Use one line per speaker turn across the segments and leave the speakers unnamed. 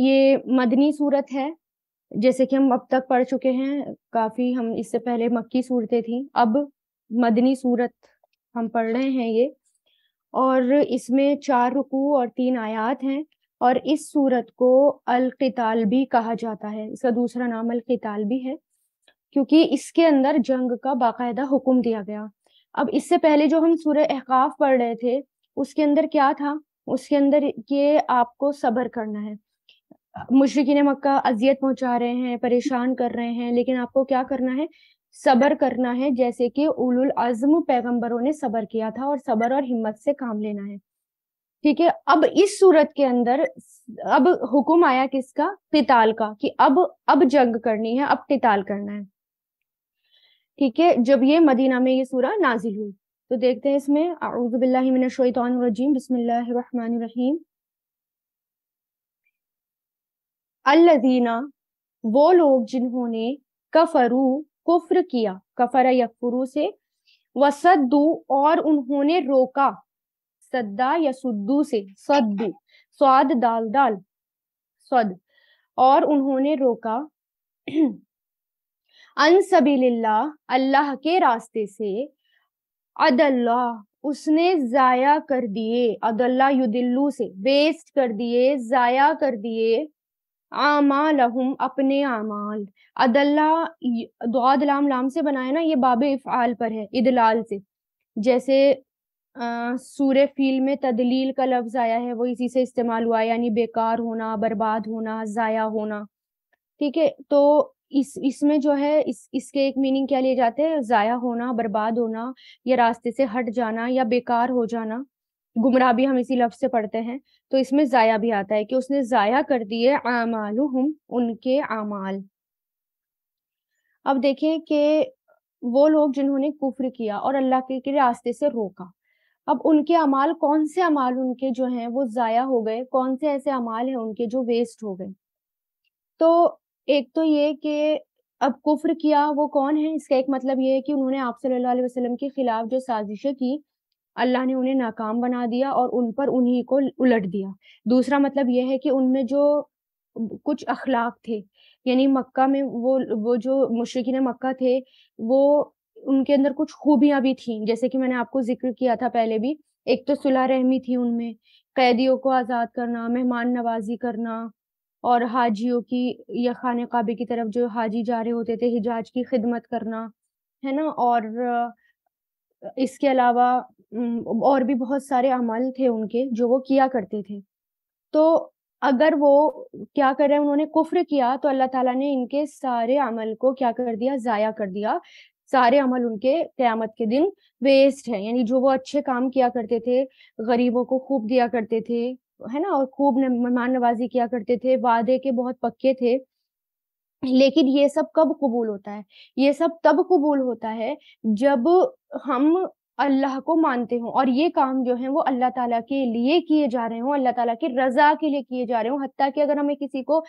ये मदनी सूरत है जैसे कि हम अब तक पढ़ चुके हैं काफ़ी हम इससे पहले मक्की सूरतें थी अब मदनी सूरत हम पढ़ रहे हैं ये और इसमें चार रुकू और तीन आयात हैं और इस सूरत को अल अलकताल भी कहा जाता है इसका दूसरा नाम अल अलकताल भी है क्योंकि इसके अंदर जंग का बाकायदा हुक्म दिया गया अब इससे पहले जो हम सूर्य अहकाफ पढ़ रहे थे उसके अंदर क्या था उसके अंदर ये आपको सब्र करना है मुशरकिन मक्का अजियत पहुंचा रहे हैं परेशान कर रहे हैं लेकिन आपको क्या करना है सबर करना है जैसे कि उलुल अजम पैगंबरों ने सबर किया था और सबर और हिम्मत से काम लेना है ठीक है अब इस सूरत के अंदर अब हुक्म आया किसका तिताल का कि अब अब जंग करनी है अब तिताल करना है ठीक है जब ये मदीना में ये सूरा नाजिल हुई तो देखते हैं इसमें आउज़बिल्लिमिनशैतानरजीम बिस्मिल्लाहिर्रहमानिर्रहीम अल्लादीना वो लोग जिन्होंने कफरू कुफ्र किया कफर यकफुरु से वसद्दू और उन्होंने रोका सद्दा या सुद्दू से सद्दू स्वाद दाल दाल सद और उन्होंने रोका अन सबीलिल्लाह अल्लाह के रास्ते से अदल्लाह उसने जाया कर दिए अदल्लाह युदिल्लू से वेस्ट कर दिए जाया कर दिए आमा लहुम अपने आमाल अदल्ला दुआद लाम लाम से बनाया ना ये बाब इफ़ाल पर है इदलाल से जैसे सूर फील में तदलील का लफ्ज़ आया है वो इसी से इस्तेमाल हुआ यानी बेकार होना बर्बाद होना ज़ाया होना ठीक है तो इस इसमें जो है इस इसके एक मीनिंग क्या लिए जाते हैं ज़ाया होना बर्बाद होना या रास्ते से हट जाना या बेकार हो जाना गुमराह भी हम इसी लफ्ज से पढ़ते हैं तो इसमें जाया भी आता है कि उसने जाया कर दिए आमालुहुम उनके आमाल अब देखें कि वो लोग जिन्होंने कुफ्र किया और अल्लाह के, के रास्ते से रोका अब उनके अमाल कौन से अमाल उनके जो हैं वो जाया हो गए कौन से ऐसे अमाल हैं उनके जो वेस्ट हो गए तो एक तो ये कि अब कुफ्र किया वो कौन है इसका एक मतलब ये है कि उन्होंने आप सल्लल्लाहु अलैहि वसल्लम के खिलाफ जो साजिशें की अल्लाह ने उन्हें नाकाम बना दिया और उन पर उन्हीं को उलट दिया दूसरा मतलब यह है कि उनमें जो कुछ अखलाक थे यानी मक्का में वो वो जो मुशरकिन मक्का थे वो उनके अंदर कुछ खूबियां भी थी जैसे कि मैंने आपको जिक्र किया था पहले भी एक तो सुलह रहमी थी उनमें कैदियों को आज़ाद करना मेहमान नवाजी करना और हाजियों की या खान काबे की तरफ जो हाजी जा रहे होते थे हिजाज की खिदमत करना है ना और इसके अलावा और भी बहुत सारे अमल थे उनके जो वो किया करते थे तो अगर वो क्या कर रहे हैं उन्होंने कुफ्र किया तो अल्लाह ताला ने इनके सारे अमल को क्या कर दिया जाया कर दिया सारे अमल उनके क्यामत के दिन वेस्ट है यानी जो वो अच्छे काम किया करते थे गरीबों को खूब दिया करते थे है ना और खूब मेहमान नवाजी किया करते थे वादे के बहुत पक्के थे लेकिन ये सब कब कबूल होता है ये सब तब कबूल होता है जब हम अल्लाह को मानते हों और ये काम जो है वो अल्लाह ताला के लिए किए जा रहे हों अल्लाह ताला की रजा के लिए किए जा रहे हों हती कि अगर हमें किसी को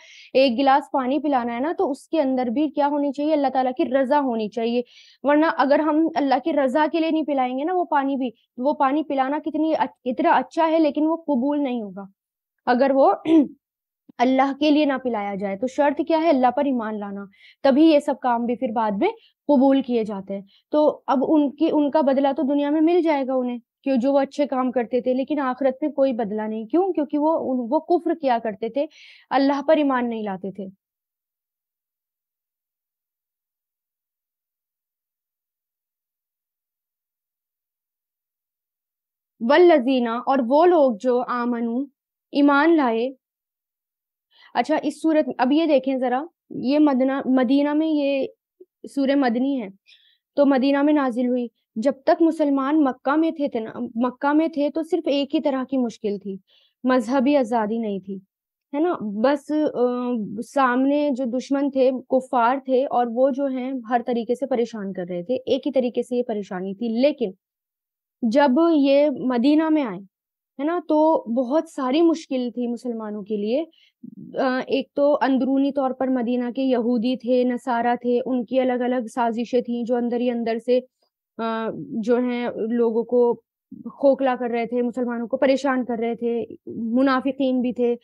एक गिलास पानी पिलाना है ना तो उसके अंदर भी क्या होनी चाहिए अल्लाह ताला की रजा होनी चाहिए वरना अगर हम अल्लाह की रजा के लिए नहीं पिलाएंगे ना वो पानी भी वो पानी पिलाना कितनी इतना अच्छा है लेकिन वो कबूल नहीं होगा अगर वो अल्लाह के लिए ना पिलाया जाए तो शर्त क्या है अल्लाह पर ईमान लाना तभी ये सब काम भी फिर बाद में कबूल किए जाते हैं तो अब उनकी उनका बदला तो दुनिया में मिल जाएगा उन्हें क्यों जो वो अच्छे काम करते थे लेकिन आखिरत में कोई बदला नहीं क्यों क्योंकि वो वो कुफ्र किया करते थे अल्लाह पर ईमान नहीं लाते थे वल्लजीना और वो लोग जो आमनू ईमान लाए अच्छा इस सूरत अब ये देखें ज़रा ये मदना मदीना में ये सूर्य मदनी है तो मदीना में नाजिल हुई जब तक मुसलमान मक्का में थे, थे ना मक्का में थे तो सिर्फ एक ही तरह की मुश्किल थी मजहबी आज़ादी नहीं थी है ना बस आ, सामने जो दुश्मन थे कुफार थे और वो जो हैं हर तरीके से परेशान कर रहे थे एक ही तरीके से ये परेशानी थी लेकिन जब ये मदीना में आए है ना तो बहुत सारी मुश्किल थी मुसलमानों के लिए एक तो अंदरूनी तौर पर मदीना के यहूदी थे नसारा थे उनकी अलग अलग साजिशें थी जो अंदर ही अंदर से जो है लोगों को खोखला कर रहे थे मुसलमानों को परेशान कर रहे थे मुनाफिकीन भी थे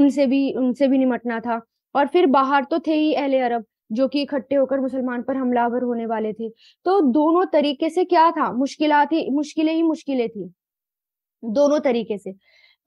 उनसे भी उनसे भी निमटना था और फिर बाहर तो थे ही अहले अरब जो कि इकट्ठे होकर मुसलमान पर हमलावर होने वाले थे तो दोनों तरीके से क्या था मुश्किल ही मुश्किलें ही मुश्किलें थी दोनों तरीके से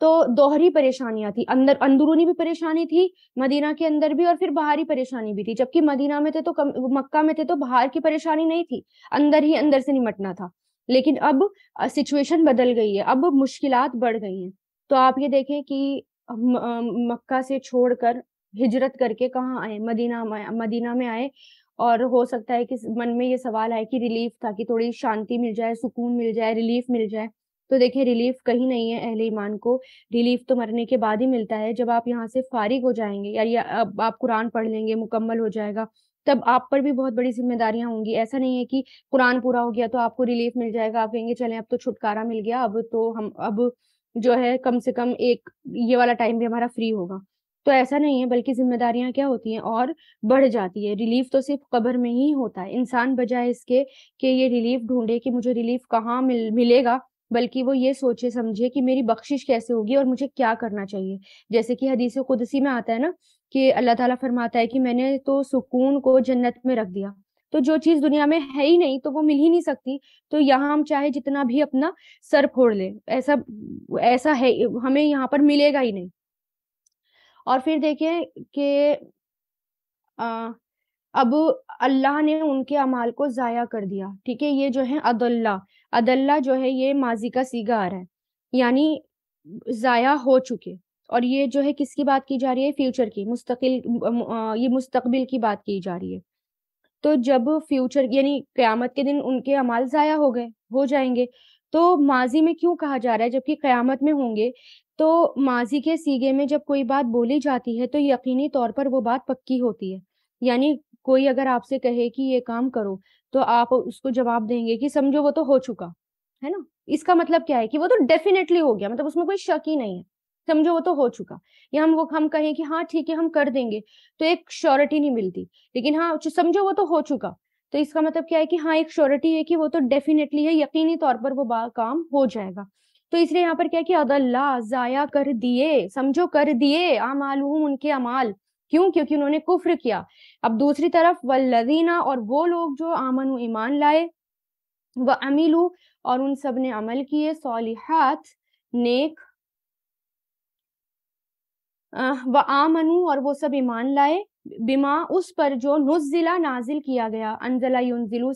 तो दोहरी परेशानियां थी अंदर अंदरूनी भी परेशानी थी मदीना के अंदर भी और फिर बाहरी परेशानी भी थी जबकि मदीना में थे तो कम, मक्का में थे तो बाहर की परेशानी नहीं थी अंदर ही अंदर से निमटना था लेकिन अब सिचुएशन बदल गई है अब मुश्किलात बढ़ गई हैं तो आप ये देखें कि मक्का से छोड़कर हिजरत करके कहाँ आए मदीना मदीना में आए और हो सकता है कि मन में ये सवाल आए कि रिलीफ था कि थोड़ी शांति मिल जाए सुकून मिल जाए रिलीफ मिल जाए तो देखिए रिलीफ कहीं नहीं है अहले ईमान को रिलीफ तो मरने के बाद ही मिलता है जब आप यहाँ से फारिग हो जाएंगे या, या अब आप कुरान पढ़ लेंगे मुकम्मल हो जाएगा तब आप पर भी बहुत बड़ी जिम्मेदारियां होंगी ऐसा नहीं है कि कुरान पूरा हो गया तो आपको रिलीफ मिल जाएगा आप कहेंगे चले अब तो छुटकारा मिल गया अब तो हम अब जो है कम से कम एक ये वाला टाइम भी हमारा फ्री होगा तो ऐसा नहीं है बल्कि जिम्मेदारियां क्या होती हैं और बढ़ जाती है रिलीफ तो सिर्फ कब्र में ही होता है इंसान बजाय इसके कि ये रिलीफ ढूंढे कि मुझे रिलीफ कहाँ मिल मिलेगा बल्कि वो ये सोचे समझे कि मेरी बख्शिश कैसे होगी और मुझे क्या करना चाहिए जैसे कि हदीस कुदसी में आता है ना कि अल्लाह ताला फरमाता है कि मैंने तो सुकून को जन्नत में रख दिया तो जो चीज दुनिया में है ही नहीं तो वो मिल ही नहीं सकती तो यहाँ हम चाहे जितना भी अपना सर फोड़ ले ऐसा ऐसा है हमें यहाँ पर मिलेगा ही नहीं और फिर देखे कि अब अल्लाह ने उनके अमाल को जाया कर दिया ठीक है ये जो है अदल्ला अदल्ला जो है ये माजी का सीगा आ रहा है यानी ज़ाया हो चुके और ये जो है किसकी बात की जा रही है फ्यूचर की मुस्तकिल ये मुस्तकबिल की बात की जा रही है तो जब फ्यूचर यानी क़यामत के दिन उनके अमाल ज़ाया हो गए हो जाएंगे तो माजी में क्यों कहा जा रहा है जबकि क़यामत में होंगे तो माजी के सीगे में जब कोई बात बोली जाती है तो यकीनी तौर पर वो बात पक्की होती है यानी कोई अगर आपसे कहे कि ये काम करो तो आप उसको जवाब देंगे कि समझो वो तो हो चुका है ना इसका मतलब क्या है कि वो तो डेफिनेटली हो गया मतलब उसमें कोई शक ही नहीं है समझो वो तो हो चुका या हम वो हम कहें कि हाँ ठीक है हम कर देंगे तो एक श्योरिटी नहीं मिलती लेकिन हाँ समझो वो तो हो चुका तो इसका मतलब क्या है कि हाँ एक श्योरिटी है कि वो तो डेफिनेटली है यकीनी तौर पर वो काम हो जाएगा तो इसलिए यहाँ पर क्या है कि अदल्ला जाया कर दिए समझो कर दिए आमालूम उनके अमाल क्यों क्योंकि उन्होंने कुफ्र किया अब दूसरी तरफ व लदीना और वो लोग जो आमन ईमान लाए व अमीलू और उन सब ने अमल किए सोलिहात नेक व आमनु और वो सब ईमान लाए बिमा उस पर जो नुजिला नाजिल किया गया अनजला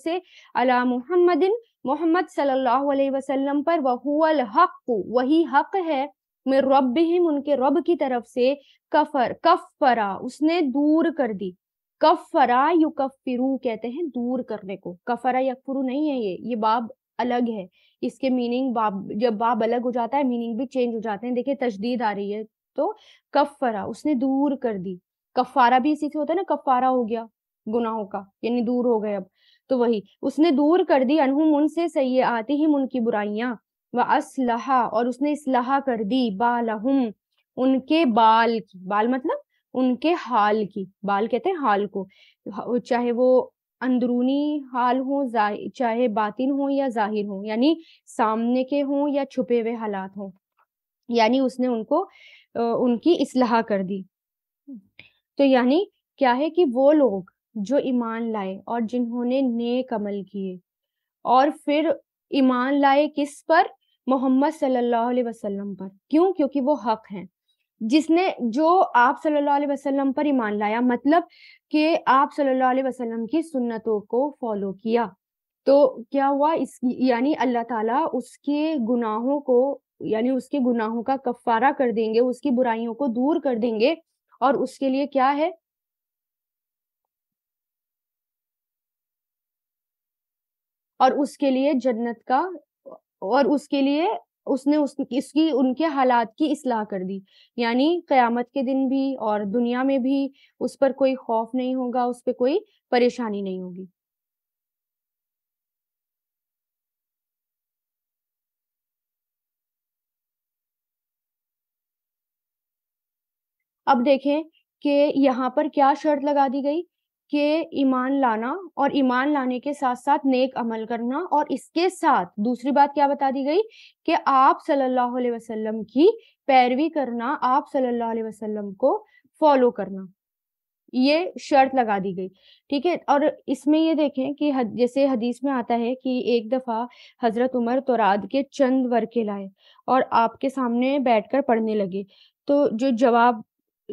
से अला मुहम्मदिन मोहम्मद सल्लल्लाहु अलैहि वसल्लम पर वहूअल हक वही हक है मैं रब उनके रब की तरफ से कफर कफ परा उसने दूर कर दी कफरा युकफिरू कहते हैं दूर करने को कफरा यकफरू नहीं है ये ये बाब अलग है इसके मीनिंग बाब जब बाब अलग हो जाता है मीनिंग भी चेंज हो जाते हैं देखिए तजदीद आ रही है तो कफरा उसने दूर कर दी कफारा भी इसी से होता है ना कफारा हो गया गुनाहों का यानी दूर हो गए अब तो वही उसने दूर कर दी अनहुम उनसे सही आती ही उनकी बुराइयां व असलहा और उसने इसलहा कर दी बालहुम उनके बाल की बाल मतलब उनके हाल की बाल कहते हैं हाल को चाहे वो अंदरूनी हाल हो चाहे बातिन हो या जाहिर हो यानी सामने के हों या छुपे हुए हालात हों यानी उसने उनको उनकी इसलाह कर दी तो यानी क्या है कि वो लोग जो ईमान लाए और जिन्होंने नेक अमल किए और फिर ईमान लाए किस पर मोहम्मद सल्लल्लाहु अलैहि वसल्लम पर क्यों क्योंकि वो हक हैं जिसने जो आप सल्लल्लाहु अलैहि वसल्लम पर ईमान लाया मतलब कि आप सल्लल्लाहु अलैहि वसल्लम की सुन्नतों को फॉलो किया तो क्या हुआ इस यानी अल्लाह ताला उसके गुनाहों को यानी उसके गुनाहों का कफारा कर देंगे उसकी बुराइयों को दूर कर देंगे और उसके लिए क्या है और उसके लिए जन्नत का और उसके लिए उसने उस इसकी उनके हालात की इसलाह कर दी यानी क़यामत के दिन भी और दुनिया में भी उस पर कोई खौफ नहीं होगा उस पर कोई परेशानी नहीं होगी अब देखें कि यहाँ पर क्या शर्त लगा दी गई के ईमान लाना और ईमान लाने के साथ साथ नेक अमल करना और इसके साथ दूसरी बात क्या बता दी गई कि आप सल्लल्लाहु अलैहि वसल्लम की पैरवी करना आप सल्लल्लाहु अलैहि वसल्लम को फॉलो करना ये शर्त लगा दी गई ठीक है और इसमें ये देखें कि हद, जैसे हदीस में आता है कि एक दफा हजरत उमर तोराद के चंद वर्के लाए और आपके सामने बैठकर पढ़ने लगे तो जो जवाब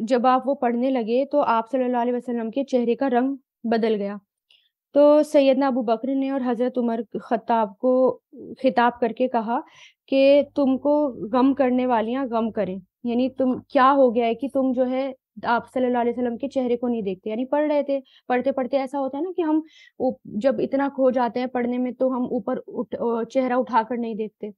जब आप वो पढ़ने लगे तो आप सल्लल्लाहु अलैहि वसल्लम के चेहरे का रंग बदल गया तो सैदना अबू बकर ने और हज़रत उमर खताब को खिताब करके कहा कि तुमको गम करने वालियाँ गम करें यानी तुम क्या हो गया है कि तुम जो है आप सल्लल्लाहु अलैहि वसल्लम के चेहरे को नहीं देखते यानी पढ़ रहे थे पढ़ते पढ़ते ऐसा होता है ना कि हम जब इतना खो जाते हैं पढ़ने में तो हम ऊपर उठ, चेहरा उठाकर नहीं देखते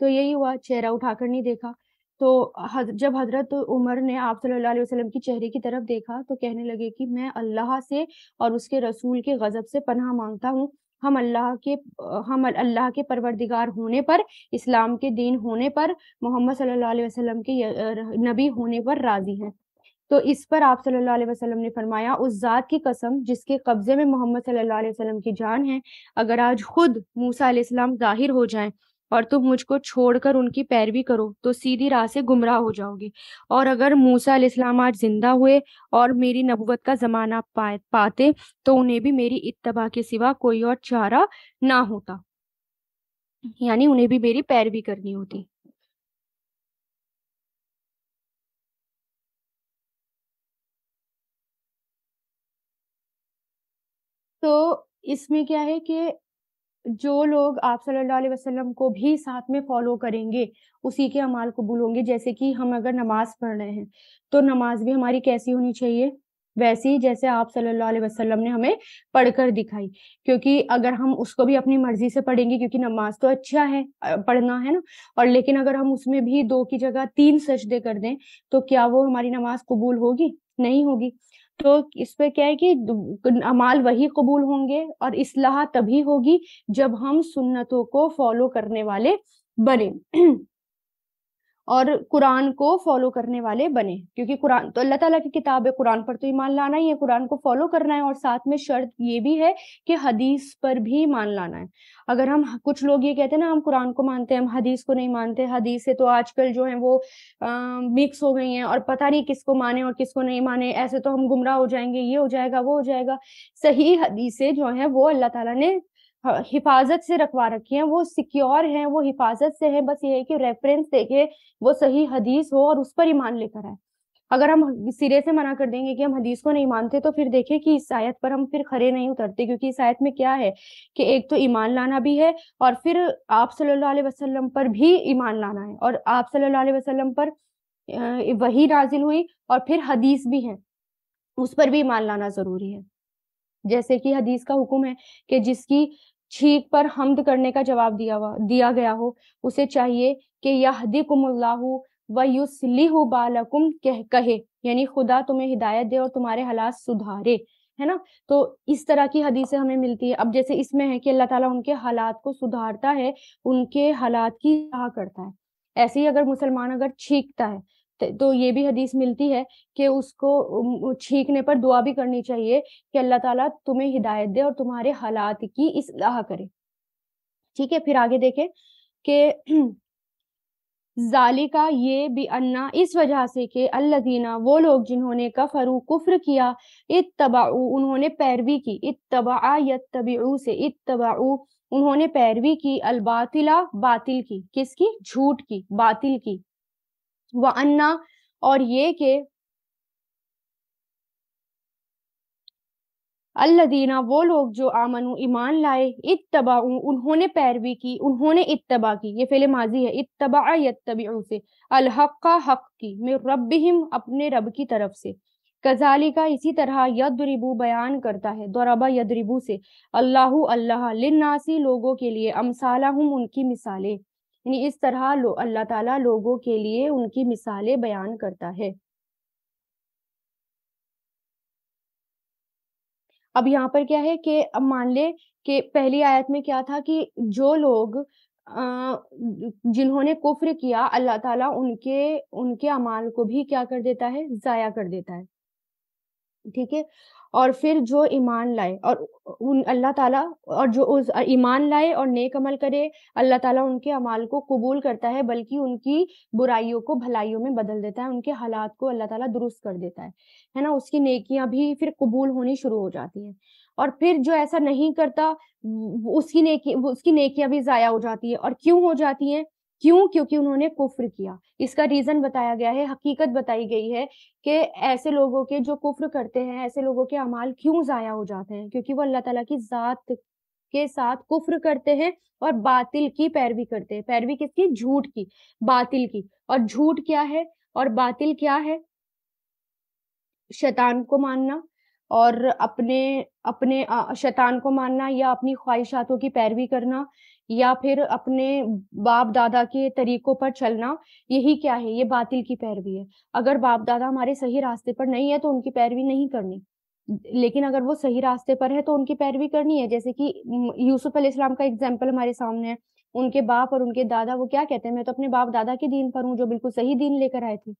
तो यही हुआ चेहरा उठाकर नहीं देखा तो जब हजरत उमर ने आप सल्लल्लाहु अलैहि वसल्लम की चेहरे की तरफ देखा तो कहने लगे कि मैं अल्लाह से और उसके रसूल के गजब से पनाह मांगता हूँ हम अल्लाह के हम अल्लाह के परवरदिगार होने पर इस्लाम के दीन होने पर मोहम्मद सल्लल्लाहु अलैहि वसल्लम के नबी होने पर राजी हैं तो इस पर आप सल्लल्लाहु अलैहि वसल्लम ने फरमाया उस जात की कसम जिसके कब्जे में मोहम्मद सल्लल्लाहु अलैहि वसल्लम की जान है अगर आज खुद मूसा अलैहिस्सलाम जाहिर हो जाएं और तुम मुझको छोड़कर उनकी पैरवी करो तो सीधी राह से गुमराह हो जाओगे और अगर मूसा इस्लाम आज जिंदा हुए और मेरी नबूवत का जमाना पाते तो उन्हें भी मेरी इत्तबा के सिवा कोई और चारा ना होता यानी उन्हें भी मेरी पैरवी करनी होती तो इसमें क्या है कि जो लोग आप सल्लल्लाहु अलैहि वसल्लम को भी साथ में फॉलो करेंगे उसी के अमाल कबूल होंगे जैसे कि हम अगर नमाज पढ़ रहे हैं तो नमाज भी हमारी कैसी होनी चाहिए वैसी जैसे आप सल्लल्लाहु अलैहि वसल्लम ने हमें पढ़कर दिखाई क्योंकि अगर हम उसको भी अपनी मर्जी से पढ़ेंगे क्योंकि नमाज तो अच्छा है पढ़ना है ना और लेकिन अगर हम उसमें भी दो की जगह तीन सजदे कर दें तो क्या वो हमारी नमाज कबूल होगी नहीं होगी तो इस पे क्या है कि अमाल वही कबूल होंगे और इसलाह तभी होगी जब हम सुन्नतों को फॉलो करने वाले बने और कुरान को फॉलो करने वाले बने क्योंकि कुरान तो अल्लाह ताला की किताब है कुरान पर तो ईमान लाना ही है कुरान को फॉलो करना है और साथ में शर्त ये भी है कि हदीस पर भी ईमान लाना है अगर हम कुछ लोग ये कहते हैं ना हम कुरान को मानते हैं हम हदीस को नहीं मानते हदीस से तो आजकल जो है वो मिक्स हो गई है और पता नहीं किसको माने और किसको नहीं माने ऐसे तो हम गुमराह हो जाएंगे ये हो जाएगा वो हो जाएगा सही हदीसें जो है वो अल्लाह तला ने हिफाजत से रखवा रखी हैं वो सिक्योर हैं वो हिफाजत से हैं बस ये है कि रेफरेंस देखे वो सही हदीस हो और उस पर ईमान लेकर आए अगर हम सिरे से मना कर देंगे कि हम हदीस को नहीं मानते तो फिर देखें कि इस आयत पर हम फिर खड़े नहीं उतरते क्योंकि इस आयत में क्या है कि एक तो ईमान लाना भी है और फिर आप सल्लल्लाहु अलैहि वसल्लम पर भी ईमान लाना है और आप सल्लल्लाहु अलैहि वसल्लम पर वही नाजिल हुई और फिर हदीस भी है उस पर भी ईमान लाना जरूरी है जैसे कि हदीस का हुक्म है कि जिसकी छीक पर हमद करने का जवाब दिया हुआ दिया गया हो उसे चाहिए कि यहदी कुमल्लाहू व बालकुम कह कहे यानी खुदा तुम्हें हिदायत दे और तुम्हारे हालात सुधारे है ना तो इस तरह की हदीसें हमें मिलती है अब जैसे इसमें है कि अल्लाह ताला उनके हालात को सुधारता है उनके हालात की राह करता है ऐसे ही अगर मुसलमान अगर छींकता है तो ये भी हदीस मिलती है कि उसको छींकने पर दुआ भी करनी चाहिए कि अल्लाह ताला तुम्हें हिदायत दे और तुम्हारे हालात की इसलाह करे ठीक है फिर आगे देखे कि जालिका ये भी अन्ना इस वजह से कि अल्लादीना वो लोग जिन्होंने कफरू कुफ्र किया इतबाऊ उन्होंने पैरवी की इतबा यतबीऊ से इतबाऊ उन्होंने पैरवी की अलबातिला बातिल की किसकी झूठ की बातिल की व अन्ना और ये के अल्लादीना वो लोग जो आमनु ईमान लाए इतबा उन्होंने पैरवी की उन्होंने इतबा की ये फेले माजी है इतबा यबी से अलहक़ा हक की मैं रब अपने रब की तरफ से कजाली का इसी तरह यदरिबू बयान करता है दौरबा यदरिबू से अल्लाह अल्लाह लिन्नासी लोगों के लिए अमसाला हूँ उनकी मिसालें यानी इस तरह लो, अल्लाह ताला लोगों के लिए उनकी मिसालें बयान करता है अब यहाँ पर क्या है कि अब मान ले कि पहली आयत में क्या था कि जो लोग जिन्होंने कुफ्र किया अल्लाह ताला उनके उनके अमाल को भी क्या कर देता है जाया कर देता है ठीक है और फिर जो ईमान लाए और उन अल्लाह ताला और जो उस ईमान लाए और नेक अमल करे अल्लाह ताला उनके अमाल को कबूल करता है बल्कि उनकी बुराइयों को भलाइयों में बदल देता है उनके हालात को अल्लाह ताला दुरुस्त कर देता है है ना उसकी नेकियां भी फिर कबूल होनी शुरू हो जाती हैं और फिर जो ऐसा नहीं करता उसकी नेकी उसकी नेकियां भी ज़ाया हो जाती है और क्यों हो जाती हैं क्यों क्योंकि उन्होंने कुफ्र किया इसका रीजन बताया गया है हकीकत बताई गई है कि ऐसे लोगों के जो कुफ्र करते हैं ऐसे लोगों के अमाल क्यों जाया हो जाते हैं क्योंकि वो अल्लाह ताला की जात के साथ कुफ्र करते हैं और बातिल की पैरवी करते हैं पैरवी किसकी झूठ की बातिल की और झूठ क्या है और बातिल क्या है शैतान को मानना और अपने अपने शैतान को मानना या अपनी ख्वाहिशातों की पैरवी करना या फिर अपने बाप दादा के तरीकों पर चलना यही क्या है ये बातिल की पैरवी है अगर बाप दादा हमारे सही रास्ते पर नहीं है तो उनकी पैरवी नहीं करनी लेकिन अगर वो सही रास्ते पर है तो उनकी पैरवी करनी है जैसे कि यूसुफ इस्लाम का एग्जाम्पल हमारे सामने है उनके बाप और उनके दादा वो क्या कहते हैं मैं तो अपने बाप दादा के दीन पर हूँ जो बिल्कुल सही दीन लेकर आए थे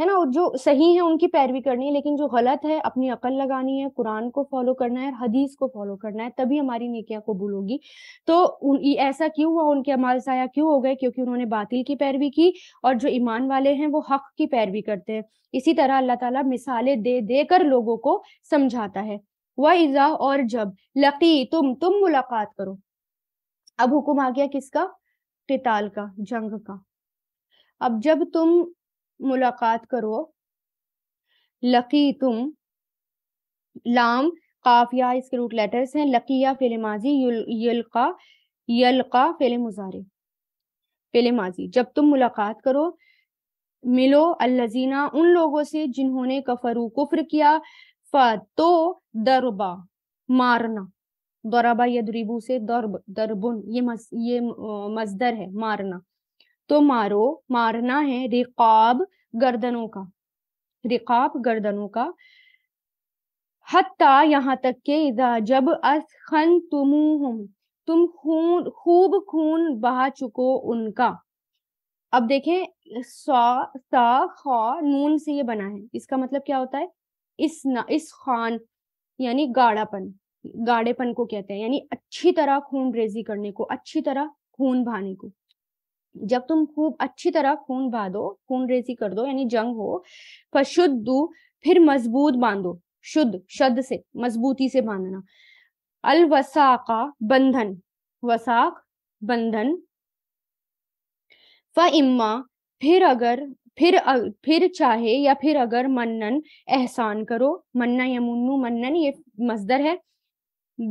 है ना जो सही है उनकी पैरवी करनी है लेकिन जो गलत है अपनी अकल लगानी है कुरान को फॉलो करना है हदीस को फॉलो करना है तभी हमारी नेकियां कबूल होगी तो ऐसा क्यों हुआ उनके अमाल साया क्यों हो गए क्योंकि उन्होंने बातिल की पैरवी की और जो ईमान वाले हैं वो हक की पैरवी करते हैं इसी तरह अल्लाह ताला मिसालें दे दे कर लोगों को समझाता है वह इजा और जब लकी तुम तुम मुलाकात करो अब हुक्म आ गया किसका किताल का जंग का अब जब तुम मुलाकात करो लकी तुम लाम काफिया इसके रूट लेटर्स हैं लकी या फेले माजी युल, यलका यलका फेले मुजारे फेले माजी जब तुम मुलाकात करो मिलो अल्लाजीना उन लोगों से जिन्होंने कफरू कुफर किया फतो दरबा मारना दौराबा या दरीबू से दौरब दरबुन ये मस, ये मजदर है मारना तो मारो मारना है रिकाब गर्दनों का रिकाब गर्दनों का हत्ता यहाँ तक के इदा जब असखन तुम तुम खून खूब खून बहा चुको उनका अब देखें सा सा खा नून से ये बना है इसका मतलब क्या होता है इस न, इस खान यानी गाढ़ापन गाढ़ेपन को कहते हैं यानी अच्छी तरह खून रेजी करने को अच्छी तरह खून बहाने को जब तुम खूब अच्छी तरह खून बांधो खून रेजी कर दो यानी जंग हो दू फिर मजबूत बांधो शुद्ध शब्द से मजबूती से बांधना अल वसाका बंधन वसाक बंधन फ इम्मा फिर अगर फिर फिर चाहे या फिर अगर मन्नन एहसान करो मन्ना या मुन्नू मन्नन ये मजदर है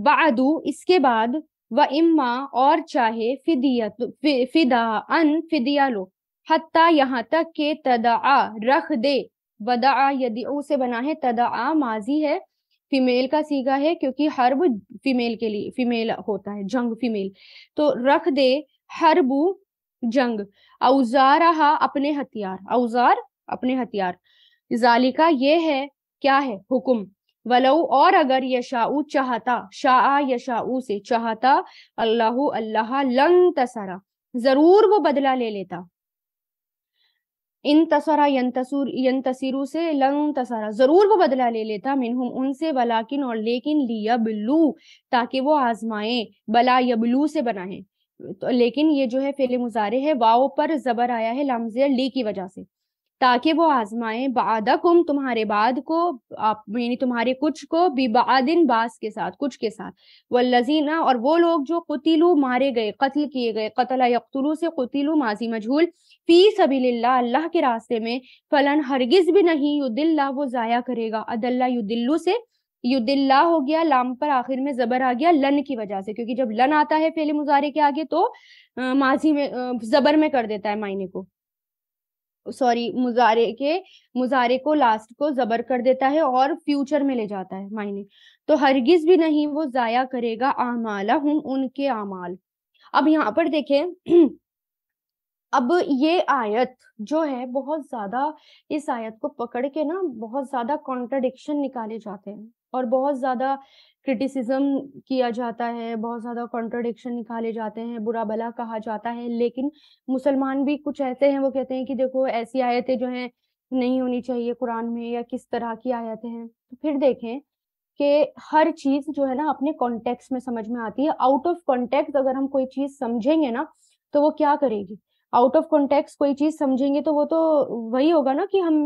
बादू इसके बाद व इम्मा और चाहे फिदियत फिदा अन फिदिया लो हत्ता यहाँ तक के तदा रख दे वदा यदि उसे बना है तदा माजी है फीमेल का सीगा है क्योंकि हर्ब फीमेल के लिए फीमेल होता है जंग फीमेल तो रख दे हर्बू जंग औजारहा अपने हथियार औजार अपने हथियार जालिका ये है क्या है हुक्म वलऊ और अगर यशाऊ चाहता शाह यशाऊ से चाहता अल्लाह अल्लाह लंग तसरा जरूर वो बदला ले लेता इन तसरा यंतसूर यंतसिरु से लंग तसरा जरूर वो बदला ले लेता मिनहुम उनसे वलाकिन और लेकिन लिया बिल्लू ताकि वो आजमाए बला यबलू से बनाए तो लेकिन ये जो है फेले मुजारे है वाओ पर जबर आया है लामजे ली की वजह से ताकि वो आजमाए बादकुम तुम्हारे बाद को आप यानी तुम्हारे कुछ को बिबादिन बास के साथ कुछ के साथ लजीना और वो लोग जो कुतिलु मारे गए कत्ल किए गए कतला यकतलू से कुतिलु माजी मजहूल फी सबील्ला अल्लाह के रास्ते में फलन हरगिज भी नहीं युदिल्ला वो जाया करेगा अदल्ला युदिल्लू से युदिल्ला हो गया लाम पर आखिर में जबर आ गया लन की वजह से क्योंकि जब लन आता है फेले मुजारे के आगे तो माजी में जबर में कर देता है मायने को सॉरी मुजारे के मुजारे को लास्ट को जबर कर देता है और फ्यूचर में ले जाता है मायने तो हरगिज भी नहीं वो जाया करेगा आमाला हूँ उनके आमाल अब यहाँ पर देखें अब ये आयत जो है बहुत ज्यादा इस आयत को पकड़ के ना बहुत ज्यादा कॉन्ट्रडिक्शन निकाले जाते हैं और बहुत ज़्यादा क्रिटिसिज्म किया जाता है बहुत ज़्यादा कॉन्ट्रोडिक्शन निकाले जाते हैं बुरा भला कहा जाता है लेकिन मुसलमान भी कुछ ऐसे हैं वो कहते हैं कि देखो ऐसी आयतें जो हैं नहीं होनी चाहिए कुरान में या किस तरह की आयतें हैं तो फिर देखें कि हर चीज़ जो है ना अपने कॉन्टेक्स्ट में समझ में आती है आउट ऑफ कॉन्टेक्स्ट अगर हम कोई चीज़ समझेंगे ना तो वो क्या करेगी आउट ऑफ कॉन्टेक्स्ट कोई चीज़ समझेंगे तो वो तो वही होगा ना कि हम